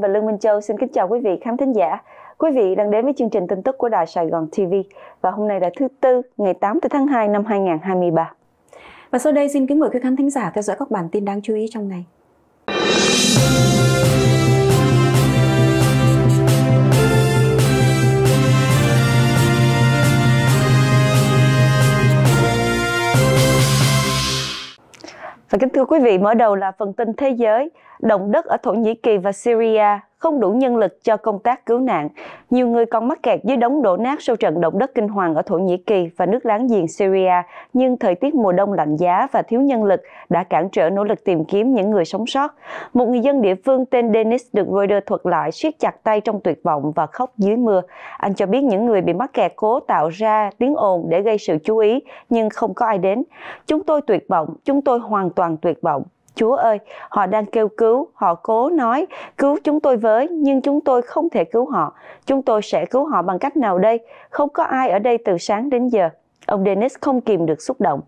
và Lương Minh Châu xin kính chào quý vị khán thính giả. Quý vị đang đến với chương trình tin tức của Đài Sài Gòn TV và hôm nay là thứ Tư, ngày 8 tháng 2 năm 2023. Và sau đây xin kính mời quý khán thính giả theo dõi các bản tin đáng chú ý trong ngày. Và kính thưa quý vị, mở đầu là phần tin thế giới động đất ở Thổ Nhĩ Kỳ và Syria không đủ nhân lực cho công tác cứu nạn. Nhiều người còn mắc kẹt dưới đống đổ nát sau trận động đất kinh hoàng ở Thổ Nhĩ Kỳ và nước láng giềng Syria, nhưng thời tiết mùa đông lạnh giá và thiếu nhân lực đã cản trở nỗ lực tìm kiếm những người sống sót. Một người dân địa phương tên Dennis được Reuters thuật lại siết chặt tay trong tuyệt vọng và khóc dưới mưa. Anh cho biết những người bị mắc kẹt cố tạo ra tiếng ồn để gây sự chú ý, nhưng không có ai đến. Chúng tôi tuyệt vọng, chúng tôi hoàn toàn tuyệt vọng, Chúa ơi, họ đang kêu cứu, họ cố nói, cứu chúng tôi với, nhưng chúng tôi không thể cứu họ. Chúng tôi sẽ cứu họ bằng cách nào đây? Không có ai ở đây từ sáng đến giờ. Ông Dennis không kìm được xúc động.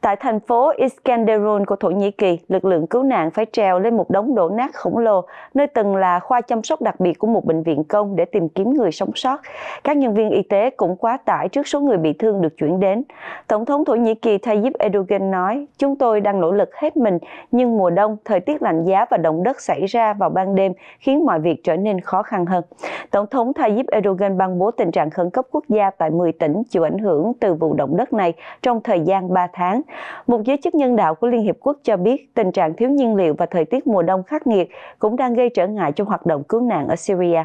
Tại thành phố Iskenderun của Thổ Nhĩ Kỳ, lực lượng cứu nạn phải trèo lên một đống đổ nát khổng lồ, nơi từng là khoa chăm sóc đặc biệt của một bệnh viện công để tìm kiếm người sống sót. Các nhân viên y tế cũng quá tải trước số người bị thương được chuyển đến. Tổng thống Thổ Nhĩ Kỳ Tayyip Erdogan nói, chúng tôi đang nỗ lực hết mình, nhưng mùa đông, thời tiết lạnh giá và động đất xảy ra vào ban đêm khiến mọi việc trở nên khó khăn hơn. Tổng thống Tayyip Erdogan ban bố tình trạng khẩn cấp quốc gia tại 10 tỉnh chịu ảnh hưởng từ vụ động đất này trong thời gian 3 tháng. Một giới chức nhân đạo của Liên Hiệp Quốc cho biết tình trạng thiếu nhiên liệu và thời tiết mùa đông khắc nghiệt cũng đang gây trở ngại trong hoạt động cứu nạn ở Syria.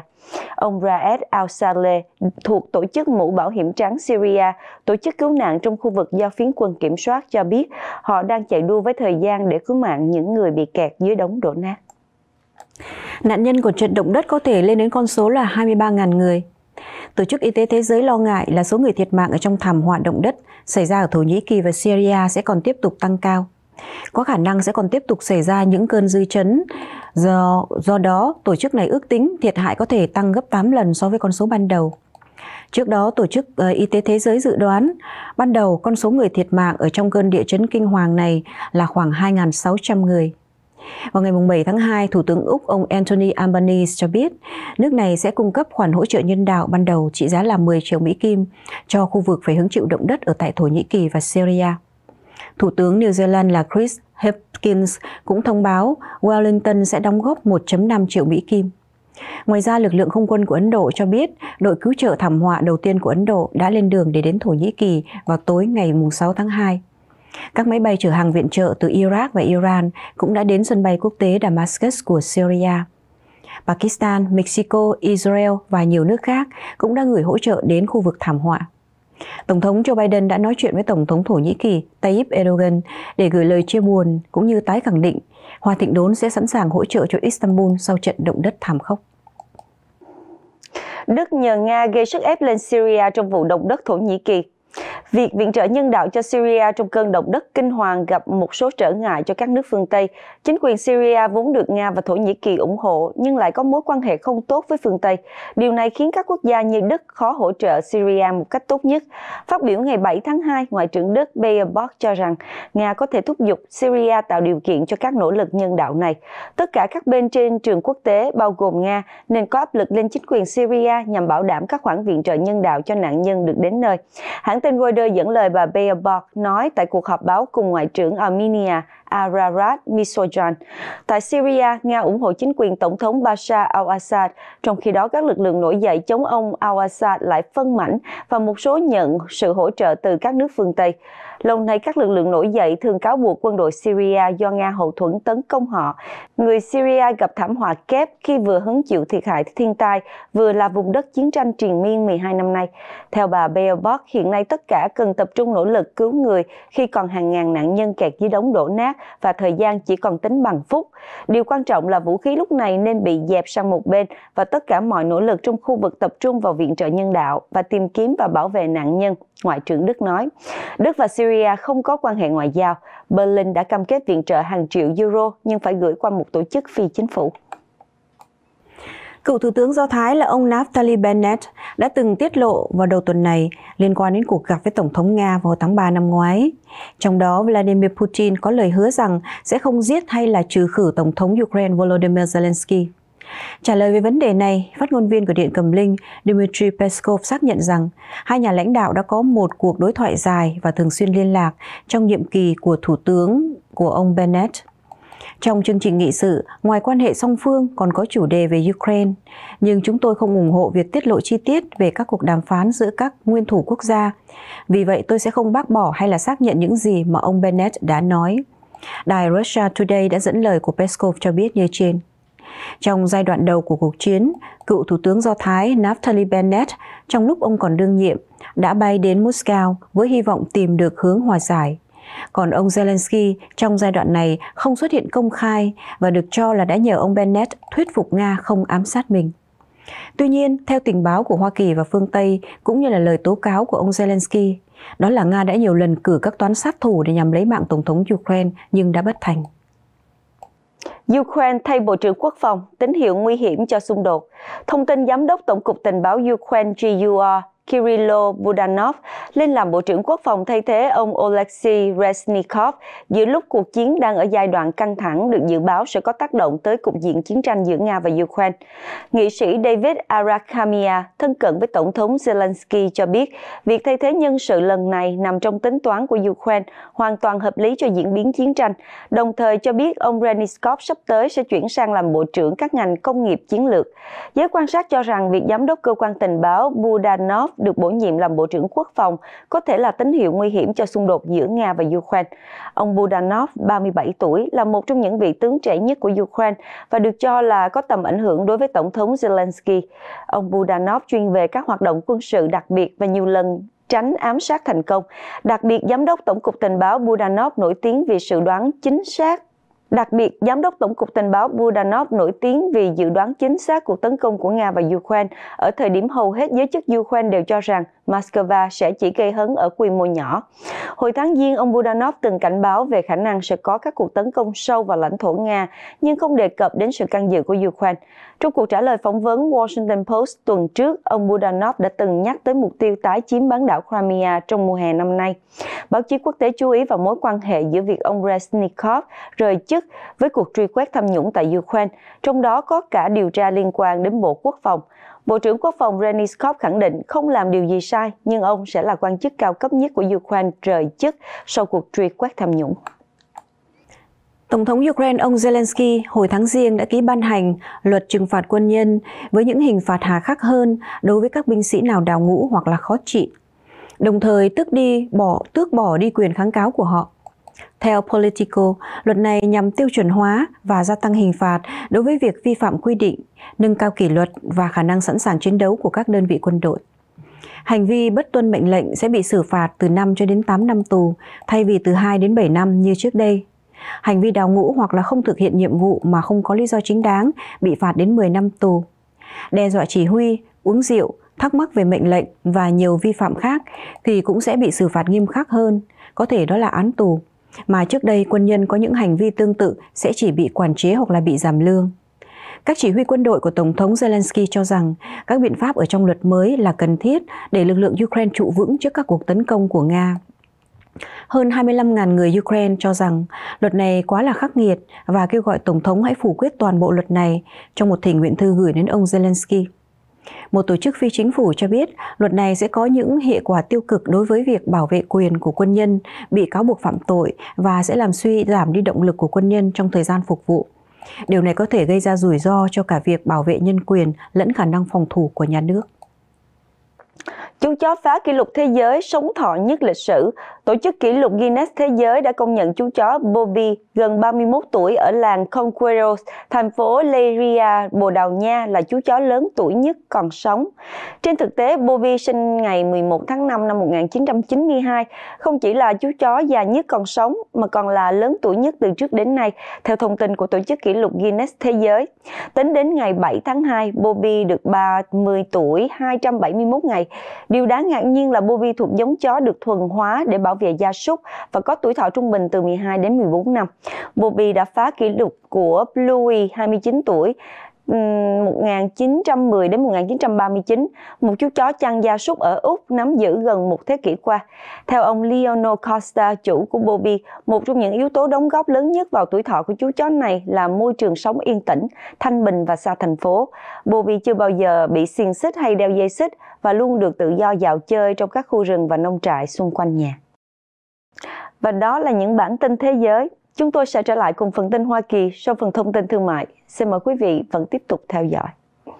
Ông Raed Al-Saleh thuộc tổ chức Mũ Bảo hiểm Trắng Syria, tổ chức cứu nạn trong khu vực do phiến quân kiểm soát cho biết họ đang chạy đua với thời gian để cứu mạng những người bị kẹt dưới đống đổ nát. Nạn nhân của trận động đất có thể lên đến con số là 23.000 người. Tổ chức Y tế Thế giới lo ngại là số người thiệt mạng ở trong thảm họa động đất xảy ra ở Thổ Nhĩ Kỳ và Syria sẽ còn tiếp tục tăng cao. Có khả năng sẽ còn tiếp tục xảy ra những cơn dư chấn. Do, do đó, tổ chức này ước tính thiệt hại có thể tăng gấp 8 lần so với con số ban đầu. Trước đó, Tổ chức ờ, Y tế Thế giới dự đoán, ban đầu con số người thiệt mạng ở trong cơn địa chấn kinh hoàng này là khoảng 2.600 người. Vào ngày 7 tháng 2, Thủ tướng Úc ông Anthony Albanese cho biết nước này sẽ cung cấp khoản hỗ trợ nhân đạo ban đầu trị giá là 10 triệu Mỹ Kim cho khu vực phải hứng chịu động đất ở tại Thổ Nhĩ Kỳ và Syria. Thủ tướng New Zealand là Chris Hopkins cũng thông báo Wellington sẽ đóng góp 1.5 triệu Mỹ Kim. Ngoài ra, lực lượng không quân của Ấn Độ cho biết đội cứu trợ thảm họa đầu tiên của Ấn Độ đã lên đường để đến Thổ Nhĩ Kỳ vào tối ngày 6 tháng 2. Các máy bay chở hàng viện trợ từ Iraq và Iran cũng đã đến sân bay quốc tế Damascus của Syria. Pakistan, Mexico, Israel và nhiều nước khác cũng đã gửi hỗ trợ đến khu vực thảm họa. Tổng thống Joe Biden đã nói chuyện với Tổng thống Thổ Nhĩ Kỳ Tayyip Erdogan để gửi lời chia buồn cũng như tái khẳng định Hòa Thịnh Đốn sẽ sẵn sàng hỗ trợ cho Istanbul sau trận động đất thảm khốc. Đức nhờ Nga gây sức ép lên Syria trong vụ động đất Thổ Nhĩ Kỳ. Việc viện trợ nhân đạo cho Syria trong cơn động đất kinh hoàng gặp một số trở ngại cho các nước phương Tây. Chính quyền Syria vốn được Nga và Thổ Nhĩ Kỳ ủng hộ nhưng lại có mối quan hệ không tốt với phương Tây. Điều này khiến các quốc gia như Đức khó hỗ trợ Syria một cách tốt nhất. Phát biểu ngày 7 tháng 2, Ngoại trưởng Đức Baerbock cho rằng Nga có thể thúc giục Syria tạo điều kiện cho các nỗ lực nhân đạo này. Tất cả các bên trên trường quốc tế bao gồm Nga nên có áp lực lên chính quyền Syria nhằm bảo đảm các khoản viện trợ nhân đạo cho nạn nhân được đến nơi. Hãng tin Reuters dẫn lời bà Baerbock nói tại cuộc họp báo cùng Ngoại trưởng Armenia Ararat Misojan. Tại Syria, Nga ủng hộ chính quyền Tổng thống Bashar al-Assad, trong khi đó các lực lượng nổi dậy chống ông al-Assad lại phân mảnh và một số nhận sự hỗ trợ từ các nước phương Tây. Lâu nay, các lực lượng nổi dậy thường cáo buộc quân đội Syria do Nga hậu thuẫn tấn công họ. Người Syria gặp thảm họa kép khi vừa hứng chịu thiệt hại thiên tai, vừa là vùng đất chiến tranh triền miên 12 năm nay. Theo bà Baerbock, hiện nay tất cả cần tập trung nỗ lực cứu người khi còn hàng ngàn nạn nhân kẹt dưới đống đổ nát và thời gian chỉ còn tính bằng phút. Điều quan trọng là vũ khí lúc này nên bị dẹp sang một bên và tất cả mọi nỗ lực trong khu vực tập trung vào viện trợ nhân đạo và tìm kiếm và bảo vệ nạn nhân, Ngoại trưởng Đức nói. Đức và Syria Syria không có quan hệ ngoại giao, Berlin đã cam kết viện trợ hàng triệu euro nhưng phải gửi qua một tổ chức phi chính phủ. Cựu Thủ tướng Do Thái là ông Naftali Bennett đã từng tiết lộ vào đầu tuần này liên quan đến cuộc gặp với Tổng thống Nga vào tháng 3 năm ngoái. Trong đó, Vladimir Putin có lời hứa rằng sẽ không giết hay là trừ khử Tổng thống Ukraine Volodymyr Zelensky. Trả lời về vấn đề này, phát ngôn viên của Điện Cầm Linh Dmitry Peskov xác nhận rằng hai nhà lãnh đạo đã có một cuộc đối thoại dài và thường xuyên liên lạc trong nhiệm kỳ của Thủ tướng của ông Bennett. Trong chương trình nghị sự, ngoài quan hệ song phương còn có chủ đề về Ukraine, nhưng chúng tôi không ủng hộ việc tiết lộ chi tiết về các cuộc đàm phán giữa các nguyên thủ quốc gia. Vì vậy, tôi sẽ không bác bỏ hay là xác nhận những gì mà ông Bennett đã nói. Đài Russia Today đã dẫn lời của Peskov cho biết như trên. Trong giai đoạn đầu của cuộc chiến, cựu Thủ tướng Do Thái Naftali Bennett, trong lúc ông còn đương nhiệm, đã bay đến Moscow với hy vọng tìm được hướng hòa giải. Còn ông Zelensky trong giai đoạn này không xuất hiện công khai và được cho là đã nhờ ông Bennett thuyết phục Nga không ám sát mình. Tuy nhiên, theo tình báo của Hoa Kỳ và phương Tây, cũng như là lời tố cáo của ông Zelensky, đó là Nga đã nhiều lần cử các toán sát thủ để nhằm lấy mạng Tổng thống Ukraine nhưng đã bất thành. Ukraine thay Bộ trưởng Quốc phòng, tín hiệu nguy hiểm cho xung đột. Thông tin Giám đốc Tổng cục Tình báo Ukraine GUR Kirillo Budanov lên làm Bộ trưởng Quốc phòng thay thế ông Oleksiy Reznikov giữa lúc cuộc chiến đang ở giai đoạn căng thẳng được dự báo sẽ có tác động tới cục diện chiến tranh giữa Nga và Ukraine. Nghị sĩ David Arakhamia thân cận với Tổng thống Zelensky cho biết việc thay thế nhân sự lần này nằm trong tính toán của Ukraine hoàn toàn hợp lý cho diễn biến chiến tranh, đồng thời cho biết ông Reznikov sắp tới sẽ chuyển sang làm Bộ trưởng các ngành công nghiệp chiến lược. Giới quan sát cho rằng việc Giám đốc Cơ quan Tình báo Budanov được bổ nhiệm làm Bộ trưởng Quốc phòng có thể là tín hiệu nguy hiểm cho xung đột giữa Nga và Ukraine. Ông Budanov, 37 tuổi, là một trong những vị tướng trẻ nhất của Ukraine và được cho là có tầm ảnh hưởng đối với Tổng thống Zelensky. Ông Budanov chuyên về các hoạt động quân sự đặc biệt và nhiều lần tránh ám sát thành công. Đặc biệt, Giám đốc Tổng cục Tình báo Budanov nổi tiếng vì sự đoán chính xác Đặc biệt, Giám đốc Tổng cục Tình báo Budanov nổi tiếng vì dự đoán chính xác cuộc tấn công của Nga và Ukraine. Ở thời điểm hầu hết giới chức Ukraine đều cho rằng Moscow sẽ chỉ gây hấn ở quy mô nhỏ. Hồi tháng Giêng, ông Budanov từng cảnh báo về khả năng sẽ có các cuộc tấn công sâu vào lãnh thổ Nga, nhưng không đề cập đến sự can dự của Ukraine. Trong cuộc trả lời phỏng vấn Washington Post tuần trước, ông Budanov đã từng nhắc tới mục tiêu tái chiếm bán đảo Crimea trong mùa hè năm nay. Báo chí quốc tế chú ý vào mối quan hệ giữa việc ông Resnikov rời chức với cuộc truy quét tham nhũng tại Ukraine, trong đó có cả điều tra liên quan đến Bộ Quốc phòng. Bộ trưởng Quốc phòng Reniskov khẳng định không làm điều gì sai, nhưng ông sẽ là quan chức cao cấp nhất của Ukraine rời chức sau cuộc truy quét tham nhũng. Tổng thống Ukraine ông Zelensky hồi tháng riêng đã ký ban hành luật trừng phạt quân nhân với những hình phạt hà khắc hơn đối với các binh sĩ nào đào ngũ hoặc là khó trị, đồng thời tước đi bỏ tước bỏ đi quyền kháng cáo của họ. Theo Politico, luật này nhằm tiêu chuẩn hóa và gia tăng hình phạt đối với việc vi phạm quy định, nâng cao kỷ luật và khả năng sẵn sàng chiến đấu của các đơn vị quân đội. Hành vi bất tuân mệnh lệnh sẽ bị xử phạt từ 5 cho đến 8 năm tù, thay vì từ 2 đến 7 năm như trước đây. Hành vi đào ngũ hoặc là không thực hiện nhiệm vụ mà không có lý do chính đáng bị phạt đến 10 năm tù. Đe dọa chỉ huy, uống rượu, thắc mắc về mệnh lệnh và nhiều vi phạm khác thì cũng sẽ bị xử phạt nghiêm khắc hơn, có thể đó là án tù mà trước đây quân nhân có những hành vi tương tự sẽ chỉ bị quản chế hoặc là bị giảm lương. Các chỉ huy quân đội của Tổng thống Zelensky cho rằng các biện pháp ở trong luật mới là cần thiết để lực lượng Ukraine trụ vững trước các cuộc tấn công của Nga. Hơn 25.000 người Ukraine cho rằng luật này quá là khắc nghiệt và kêu gọi Tổng thống hãy phủ quyết toàn bộ luật này trong một thỉnh nguyện thư gửi đến ông Zelensky. Một tổ chức phi chính phủ cho biết luật này sẽ có những hệ quả tiêu cực đối với việc bảo vệ quyền của quân nhân bị cáo buộc phạm tội và sẽ làm suy giảm đi động lực của quân nhân trong thời gian phục vụ. Điều này có thể gây ra rủi ro cho cả việc bảo vệ nhân quyền lẫn khả năng phòng thủ của nhà nước. Chú chó phá kỷ lục thế giới sống thọ nhất lịch sử. Tổ chức kỷ lục Guinness Thế giới đã công nhận chú chó Bobby gần 31 tuổi ở làng Conqueros, thành phố Leiria, Bồ Đào Nha là chú chó lớn tuổi nhất còn sống. Trên thực tế, Bobby sinh ngày 11 tháng 5 năm 1992, không chỉ là chú chó già nhất còn sống mà còn là lớn tuổi nhất từ trước đến nay, theo thông tin của tổ chức kỷ lục Guinness Thế giới. Tính đến ngày 7 tháng 2, Bobby được 30 tuổi 271 ngày Điều đáng ngạc nhiên là Bovi thuộc giống chó được thuần hóa để bảo vệ gia súc và có tuổi thọ trung bình từ 12 đến 14 năm. Bovi đã phá kỷ lục của Bluey 29 tuổi 1910 đến 1939, một chú chó chăn gia súc ở Úc nắm giữ gần một thế kỷ qua. Theo ông Leonel Costa, chủ của Bobby, một trong những yếu tố đóng góp lớn nhất vào tuổi thọ của chú chó này là môi trường sống yên tĩnh, thanh bình và xa thành phố. Bobby chưa bao giờ bị xiềng xích hay đeo dây xích và luôn được tự do dạo chơi trong các khu rừng và nông trại xung quanh nhà. Và đó là những bản tin thế giới Chúng tôi sẽ trở lại cùng phần tin Hoa Kỳ sau phần thông tin thương mại. Xin mời quý vị vẫn tiếp tục theo dõi.